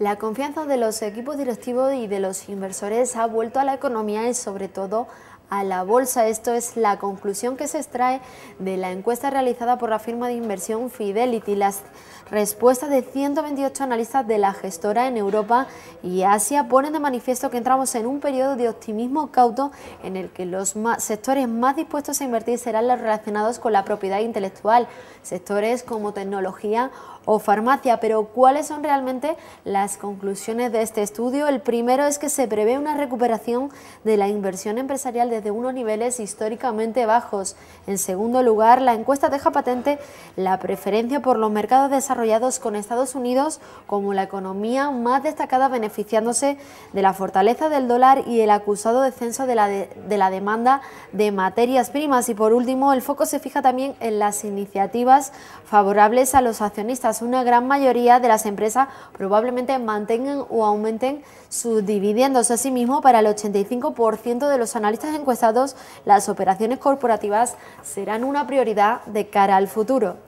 La confianza de los equipos directivos y de los inversores ha vuelto a la economía y sobre todo a la bolsa. Esto es la conclusión que se extrae de la encuesta realizada por la firma de inversión Fidelity. Las respuestas de 128 analistas de la gestora en Europa y Asia ponen de manifiesto que entramos en un periodo de optimismo cauto en el que los sectores más dispuestos a invertir serán los relacionados con la propiedad intelectual, sectores como tecnología o farmacia, pero ¿cuáles son realmente las conclusiones de este estudio? El primero es que se prevé una recuperación de la inversión empresarial desde unos niveles históricamente bajos. En segundo lugar, la encuesta deja patente la preferencia por los mercados desarrollados con Estados Unidos como la economía más destacada beneficiándose de la fortaleza del dólar y el acusado descenso de la, de, la demanda de materias primas. Y por último, el foco se fija también en las iniciativas favorables a los accionistas. Una gran mayoría de las empresas probablemente mantengan o aumenten sus dividendos. Asimismo, para el 85% de los analistas en encuestados, las operaciones corporativas serán una prioridad de cara al futuro.